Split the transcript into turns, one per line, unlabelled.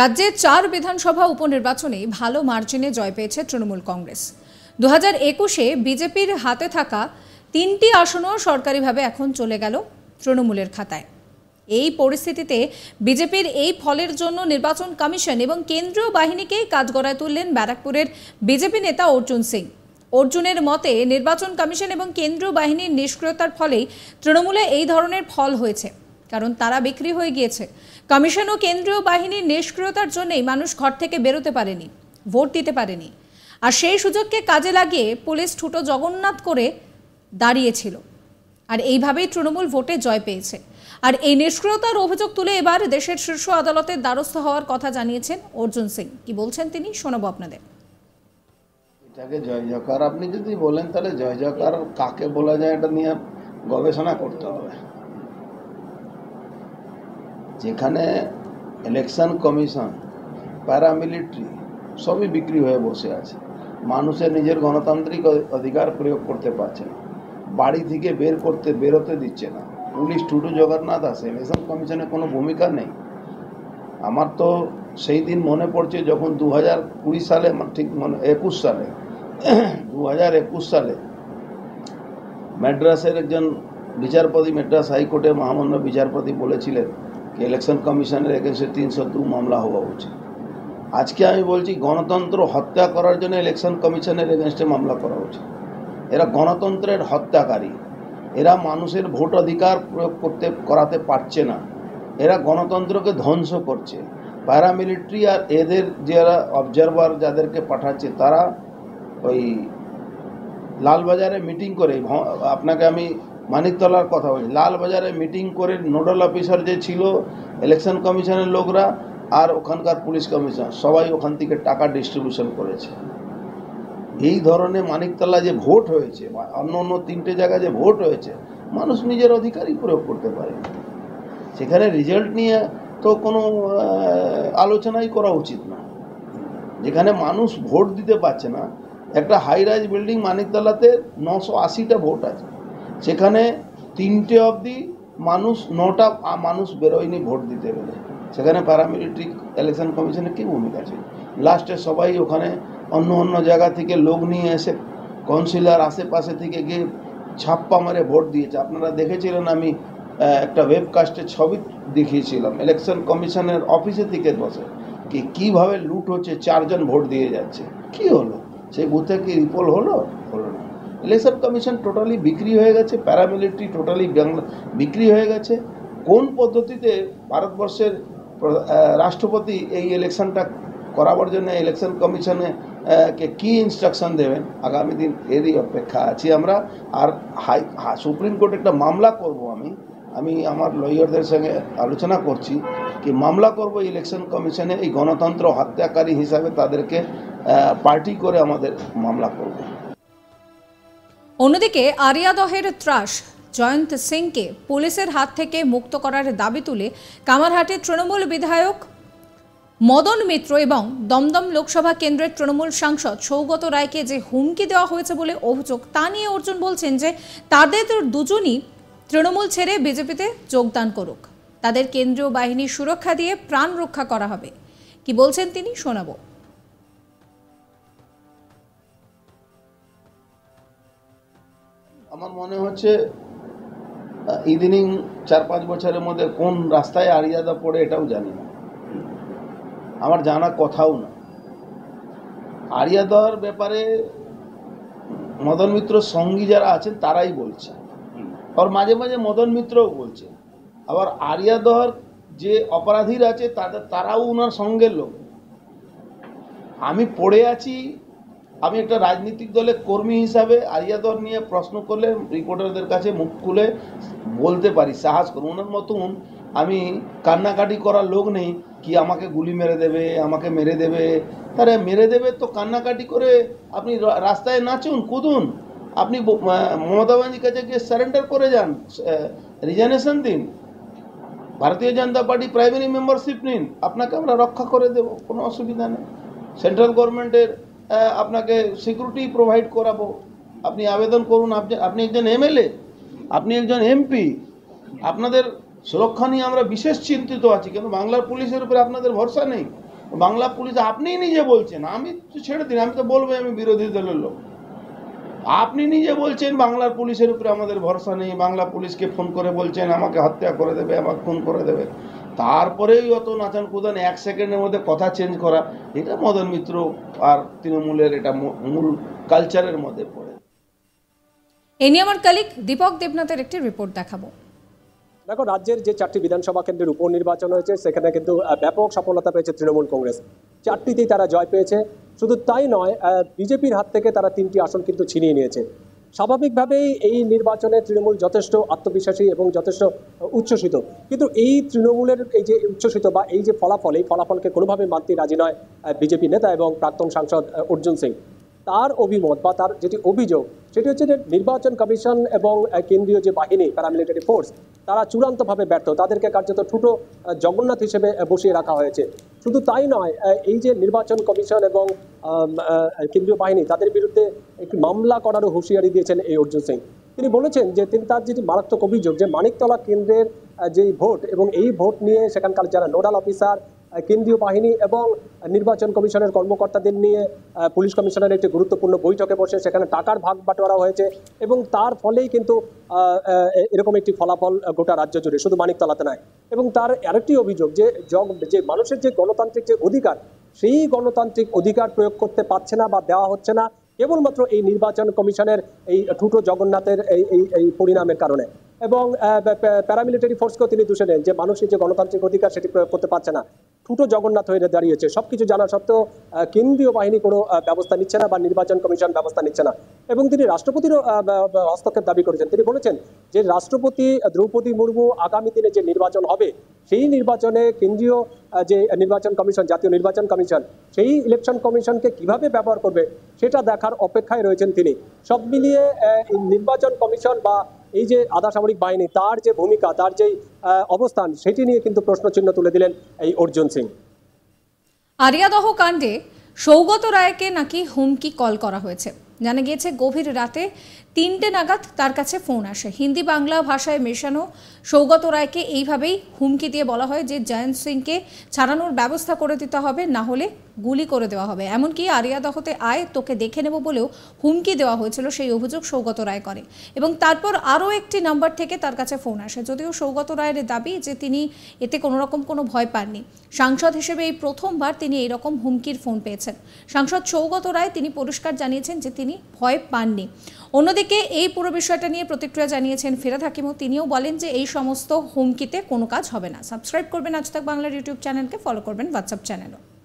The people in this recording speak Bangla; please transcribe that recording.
রাজ্যে চার বিধানসভা উপনির্বাচনে ভালো মার্জিনে জয় পেয়েছে তৃণমূল কংগ্রেস দু হাজার একুশে বিজেপির হাতে থাকা তিনটি আসনও সরকারিভাবে এখন চলে গেল তৃণমূলের খাতায় এই পরিস্থিতিতে বিজেপির এই ফলের জন্য নির্বাচন কমিশন এবং কেন্দ্রীয় বাহিনীকেই কাজ গড়ায় তুললেন ব্যারাকপুরের বিজেপি নেতা অর্জুন সিং অর্জুনের মতে নির্বাচন কমিশন এবং কেন্দ্রীয় বাহিনীর নিষ্ক্রিয়তার ফলেই তৃণমূলে এই ধরনের ফল হয়েছে কারণ তারা বিক্রি হয়ে গিয়েছে কমিশন ও কেন্দ্রীয় বাহিনীর নিষ্ক্রিয়তার জন্যই মানুষ ঘর থেকে বেরোতে পারেনি ভোট দিতে পারেনি আর সেই সুযোগকে কাজে লাগিয়ে পুলিশ ঠুটো জগন্নাথ করে দাঁড়িয়েছিল আর এইভাবেই তৃণমূল ভোটে জয় পেয়েছে আর এই নিষ্ক্রিয়তার অভিযোগ তুলে এবার দেশের শীর্ষ আদালতের দ্বারস্থ হওয়ার কথা জানিয়েছেন অর্জুন সিং কি বলছেন তিনি শোনাবো আপনাদের
এটাকে জয় জয়কার আপনি যদি বলেন তাহলে জয় জয়কার কাকে বলা যায় এটা নিয়ে গবেষণা করতে হবে যেখানে ইলেকশন কমিশন প্যারামিলিটারি সবই বিক্রি হয়ে বসে আছে মানুষের নিজের গণতান্ত্রিক অধিকার প্রয়োগ করতে পারছে না বাড়ি থেকে বের করতে বেরোতে দিচ্ছে না পুলিশ টুটু জগন্নাথ আছে ইলেকশন কমিশনে কোনো ভূমিকা নেই আমার তো সেই দিন মনে পড়ছে যখন দু হাজার কুড়ি সালে ঠিক মনে একুশ সালে দু হাজার একুশ সালে ম্যাড্রাসের একজন বিচারপতি ম্যাড্রাস হাইকোর্টের মহামান্য বিচারপতি বলেছিলেন যে ইলেকশন কমিশনের এগেনস্টে তিনশো দু মামলা হওয়া উচিত আজকে আমি বলছি গণতন্ত্র হত্যা করার জন্য ইলেকশন কমিশনের এগেনস্টে মামলা করা উচিত এরা গণতন্ত্রের হত্যাকারী এরা মানুষের ভোট অধিকার প্রয়োগ করতে করাতে পারছে না এরা গণতন্ত্রকে ধ্বংস করছে প্যারামিলিটারি আর এদের যারা অবজারভার যাদেরকে পাঠাচ্ছে তারা ওই লালবাজারে মিটিং করে আপনাকে আমি মানিকতলার কথা বলছি লালবাজারে মিটিং করে নোডাল অফিসার যে ছিল ইলেকশন কমিশনের লোকরা আর ওখানকার পুলিশ কমিশনার সবাই ওখান থেকে টাকা ডিস্ট্রিবিউশন করেছে এই ধরনের মানিকতলা যে ভোট হয়েছে অন্য অন্য তিনটে জায়গায় যে ভোট হয়েছে মানুষ নিজের অধিকারই প্রয়োগ করতে পারে সেখানে রেজাল্ট নিয়ে তো কোনো আলোচনাই করা উচিত না যেখানে মানুষ ভোট দিতে পারছে না একটা হাই রাইজ বিল্ডিং মানিকতলাতে নশো আশিটা ভোট আছে সেখানে তিনটে অবধি মানুষ নটা মানুষ বেরোয়নি ভোট দিতে গেলে সেখানে প্যারামিলিটারি ইলেকশন কমিশনের কী ভূমিকা ছিল লাস্টে সবাই ওখানে অন্য অন্য জায়গা থেকে লোক নিয়ে এসে কাউন্সিলার আশেপাশে থেকে গিয়ে ছাপ্পা মারে ভোট দিয়েছে আপনারা দেখেছিলেন আমি একটা ওয়েবকাস্টে ছবি দেখিয়েছিলাম ইলেকশন কমিশনের অফিসে থেকে বসে কি কীভাবে লুট হচ্ছে চারজন ভোট দিয়ে যাচ্ছে কি হলো সেই বুথে কি রিপোল হলো হলো না ইলেকশন কমিশন টোটালি বিক্রি হয়ে গেছে প্যারামিলিটারি টোটালি বিক্রি হয়ে গেছে কোন পদ্ধতিতে ভারতবর্ষের রাষ্ট্রপতি এই ইলেকশনটা করাবার জন্য ইলেকশন কমিশনে কে কী ইনস্ট্রাকশন দেবেন আগামী দিন এরই অপেক্ষা আছি আমরা আর হাই সুপ্রিম কোর্টে একটা মামলা করব আমি আমি আমার লয়ারদের সঙ্গে আলোচনা করছি কি মামলা করব ইলেকশন কমিশনে এই গণতন্ত্র হত্যাকারী হিসাবে তাদেরকে পার্টি করে আমাদের মামলা করব
অন্যদিকে আরিয়াদহের ত্রাস জয়ন্ত সিংকে পুলিশের হাত থেকে মুক্ত করার দাবি তুলে কামারহাটের তৃণমূল বিধায়ক মদন মিত্র এবং দমদম লোকসভা কেন্দ্রের তৃণমূল সাংসদ সৌগত রায়কে যে হুমকি দেওয়া হয়েছে বলে অভিযোগ তা নিয়ে অর্জুন বলছেন যে তাদের দুজনই তৃণমূল ছেড়ে বিজেপিতে যোগদান করুক তাদের কেন্দ্রীয় বাহিনী সুরক্ষা দিয়ে প্রাণ রক্ষা করা হবে কি বলছেন তিনি শোনাবো
আমার মনে হচ্ছে ইদিনিং চার পাঁচ বছরের মধ্যে কোন রাস্তায় আরিয়াদা পড়ে এটাও জানি না আমার জানা কথাও না আরিয়াদার ব্যাপারে মদন মিত্র সঙ্গী যারা আছেন তারাই বলছে আর মাঝে মাঝে মদন মিত্রও বলছে আবার আরিয়াদার যে অপরাধীর আছে তাদের তারাও ওনার সঙ্গের লোক আমি পড়ে আছি আমি একটা রাজনৈতিক দলের কর্মী হিসাবে আরিয়া নিয়ে প্রশ্ন করলে রিপোর্টারদের কাছে মুখ খুলে বলতে পারি সাহস করুন ওনার মতন আমি কান্নাকাটি করার লোক নেই কি আমাকে গুলি মেরে দেবে আমাকে মেরে দেবে তারে মেরে দেবে তো কান্নাকাটি করে আপনি রাস্তায় নাচুন কুদুন আপনি মমতা ব্যানার্জির কাছে গিয়ে সারেন্ডার করে যান রিজাইনেশন দিন ভারতীয় জনতা পার্টি প্রাইমারি মেম্বারশিপ নিন আপনাকে আমরা রক্ষা করে দেব কোনো অসুবিধা নেই সেন্ট্রাল গভর্নমেন্টের আপনাকে সিকিউরিটি প্রোভাইড করাবো আপনি আবেদন করুন আপনি একজন এমএলএ আপনি একজন এমপি আপনাদের সুরক্ষা নিয়ে আমরা বিশেষ চিন্তিত আছি কিন্তু বাংলার পুলিশের উপরে আপনাদের ভরসা নেই বাংলা পুলিশ আপনি নিজে বলছেন আমি তো ছেড়ে দিন আমি তো বলবো আমি বিরোধী দলের লোক আপনি নিজে বলছেন বাংলার পুলিশের উপরে আমাদের ভরসা নেই বাংলা পুলিশকে ফোন করে বলছেন আমাকে হত্যা করে দেবে আমাকে খুন করে দেবে তারপরেই অত নাচান কুদান এক সেকেন্ডের মধ্যে কথা চেঞ্জ করা এটা মদন মিত্র আর তৃণমূলের এটা মূল কালচারের মধ্যে পড়ে
এ নিয়ে আমার কালিক দীপক দেবনাথের একটি রিপোর্ট দেখাবো
দেখো রাজ্যের যে চারটি বিধানসভা কেন্দ্রের উপনির্বাচন হয়েছে সেখানে কিন্তু ব্যাপক সফলতা পেয়েছে তৃণমূল কংগ্রেস চারটিতেই তারা জয় পেয়েছে শুধু তাই নয় বিজেপির হাত থেকে তারা তিনটি আসন কিন্তু ছিনিয়ে নিয়েছে স্বাভাবিকভাবেই এই নির্বাচনে তৃণমূল যথেষ্ট আত্মবিশ্বাসী এবং যথেষ্ট উচ্ছ্বসিত কিন্তু এই তৃণমূলের এই যে উচ্ছ্বসিত বা এই যে ফলাফল এই ফলাফলকে কোনোভাবে মানতে রাজি নয় বিজেপি নেতা এবং প্রাক্তন সাংসদ অর্জুন সিং তার অভিমত বা তার যেটি অভিযোগ সেটি হচ্ছে যে নির্বাচন কমিশন এবং কেন্দ্রীয় যে বাহিনী প্যারামিলিটারি ফোর্স তারা চূড়ান্তভাবে ব্যর্থ তাদেরকে কার্যত ঠুটো জগন্নাথ হিসেবে বসিয়ে রাখা হয়েছে শুধু তাই নয় এই যে নির্বাচন কমিশন এবং কেন্দ্রীয় বাহিনী তাদের বিরুদ্ধে একটি মামলা করারও হুঁশিয়ারি দিয়েছেন এই অর্জুন সিং তিনি বলেছেন যে তিনি তার যেটি মারাত্মক অভিযোগ যে মানিকতলা কেন্দ্রের যেই ভোট এবং এই ভোট নিয়ে সেখানকার যারা নোডাল অফিসার কেন্দ্রীয় বাহিনী এবং নির্বাচন কমিশনের কর্মকর্তাদের নিয়ে পুলিশ কমিশনের একটি গুরুত্বপূর্ণ বৈঠকে বসে সেখানে টাকার ভাগ বাটোয়ারা হয়েছে এবং তার ফলেই কিন্তু এরকম একটি ফলাফল গোটা রাজ্য জুড়ে শুধু মানিকতলাতে নয় এবং তার আরেকটি অভিযোগ যে যে মানুষের যে গণতান্ত্রিক যে অধিকার সেই গণতান্ত্রিক অধিকার প্রয়োগ করতে পারছে না বা দেওয়া হচ্ছে না কেবলমাত্র এই নির্বাচন কমিশনের এই ঠুটো জগন্নাথের এই এই পরিণামের কারণে এবং প্যারামিলিটারি ফোর্সকেও তিনি দুষে নেন যে মানুষের যে গণতান্ত্রিক অধিকার সেটি প্রয়োগ করতে পারছে না ঠুটো জগন্নাথ হয়ে দাঁড়িয়েছে সবকিছু জানা সত্ত্বেও কেন্দ্রীয় বাহিনী কোনো ব্যবস্থা নিচ্ছে না বা নির্বাচন কমিশন ব্যবস্থা নিচ্ছে না এবং তিনি রাষ্ট্রপতিরও হস্তক্ষেপ দাবি করেছেন তিনি বলেছেন যে রাষ্ট্রপতি দ্রৌপদী মুর্মু আগামী দিনে যে নির্বাচন হবে সেই নির্বাচনে কেন্দ্রীয় যে নির্বাচন কমিশন জাতীয় নির্বাচন কমিশন সেই ইলেকশন কমিশনকে কিভাবে ব্যবহার করবে সেটা দেখার অপেক্ষায় রয়েছেন তিনি সব মিলিয়ে নির্বাচন কমিশন বা এই যে আধা সামরিক বাহিনী তার যে ভূমিকা তার যে অবস্থান সেটি নিয়ে কিন্তু প্রশ্নচিহ্ন তুলে দিলেন এই অর্জুন সিং
আরিয়াদহ কাণ্ডে সৌগত রায়কে নাকি হুমকি কল করা হয়েছে জানা গিয়েছে গভীর রাতে তিনটে নাগাদ তার কাছে ফোন আসে হিন্দি বাংলা ভাষায় মেশানো সৌগত রায়কে এইভাবেই হুমকি দিয়ে বলা হয় যে জয়ন্ত সিংকে ছাড়ানোর ব্যবস্থা করে দিতে হবে না হলে গুলি করে দেওয়া হবে এমনকি আরিয়াদহতে আয় তোকে দেখে নেব বলেও হুমকি দেওয়া হয়েছিল সেই অভিযোগ সৌগত রায় করে এবং তারপর আরও একটি নাম্বার থেকে তার কাছে ফোন আসে যদিও সৌগত রায়ের দাবি যে তিনি এতে কোনো রকম কোনো ভয় পাননি সাংসদ হিসেবে এই প্রথমবার তিনি এই রকম হুমকির ফোন পেয়েছেন সাংসদ সৌগত রায় তিনি পরিষ্কার জানিয়েছেন যে তিনি ভয় পাননি অন্যদিকে অন্যদিকে এই পুরো বিষয়টা নিয়ে প্রতিক্রিয়া জানিয়েছেন ফেরাদ হাকিমও তিনিও বলেন যে এই সমস্ত হুমকিতে কোনো কাজ হবে না সাবস্ক্রাইব করবেন আজ তাক বাংলার ইউটিউব চ্যানেলকে ফলো করবেন হোয়াটসঅ্যাপ চ্যানেলও